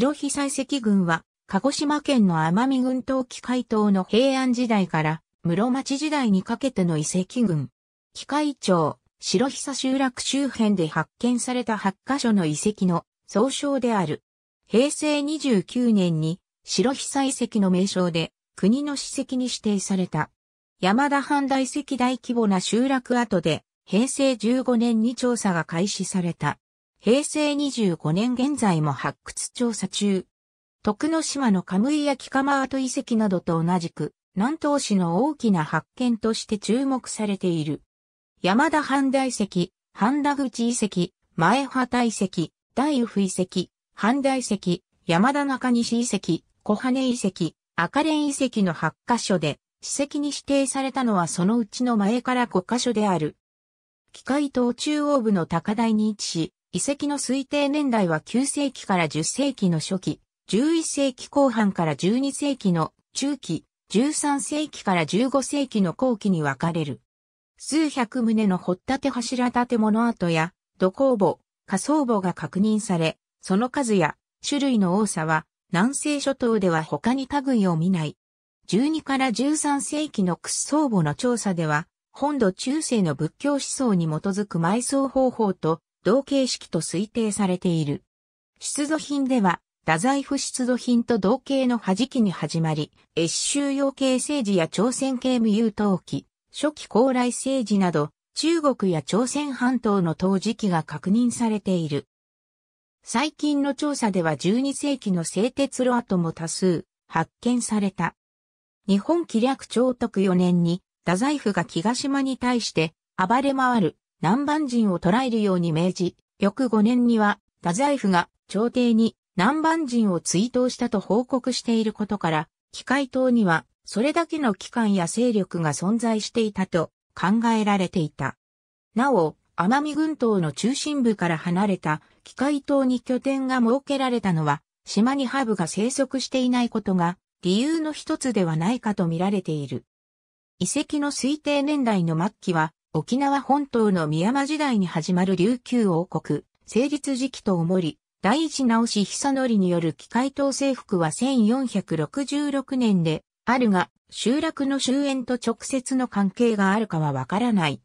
白被災石群は、鹿児島県の奄美群島機械島の平安時代から室町時代にかけての遺跡群。機械町、白久集落周辺で発見された8カ所の遺跡の総称である。平成29年に白久遺跡の名称で国の史跡に指定された。山田藩大石大規模な集落跡で平成15年に調査が開始された。平成25年現在も発掘調査中。徳之島のカムイやキカマト遺跡などと同じく、南東市の大きな発見として注目されている。山田半大遺跡、半田口遺跡、前畑遺跡、大府遺跡、半大遺跡、山田中西遺跡、小羽遺跡、赤蓮遺跡の8カ所で、史跡に指定されたのはそのうちの前から5カ所である。機械島中央部の高台に位置し、遺跡の推定年代は9世紀から10世紀の初期、11世紀後半から12世紀の中期、13世紀から15世紀の後期に分かれる。数百棟の掘立柱建物跡や土工房、火葬墓が確認され、その数や種類の多さは南西諸島では他に類を見ない。12から13世紀の屈葬墓の調査では、本土中世の仏教思想に基づく埋葬方法と同形式と推定されている。出土品では、太宰府出土品と同型の弾きに始まり、越州要系政治や朝鮮系無友陶器、初期高麗政治など、中国や朝鮮半島の陶磁器が確認されている。最近の調査では12世紀の製鉄炉跡も多数発見された。日本気略長徳4年に太宰府が東島に対して暴れ回る南蛮人を捕らえるように命じ、翌5年には、太宰府が朝廷に南蛮人を追悼したと報告していることから、機械島にはそれだけの機関や勢力が存在していたと考えられていた。なお、奄美群島の中心部から離れた機械島に拠点が設けられたのは、島にハブが生息していないことが理由の一つではないかと見られている。遺跡の推定年代の末期は、沖縄本島の宮間時代に始まる琉球王国、成立時期とおもり、第一直し久則による機械統制服は1466年であるが、集落の終焉と直接の関係があるかはわからない。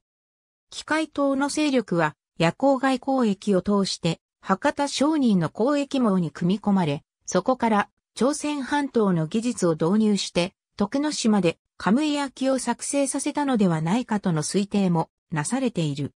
機械党の勢力は夜光外交易を通して博多商人の交易網に組み込まれ、そこから朝鮮半島の技術を導入して徳之島でカムイ焼を作成させたのではないかとの推定もなされている。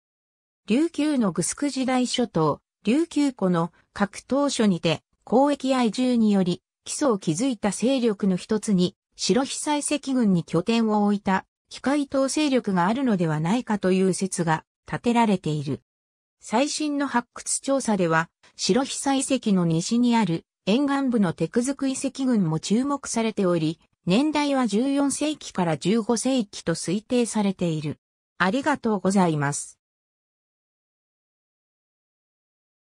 琉球のグスク時代諸島、琉球湖の各島所にて交易愛住により基礎を築いた勢力の一つに白被災石群に拠点を置いた機械島勢力があるのではないかという説が立てられている。最新の発掘調査では、白被災石の西にある沿岸部の手くづく遺跡群も注目されており、年代は14世紀から15世紀と推定されている。ありがとうございます。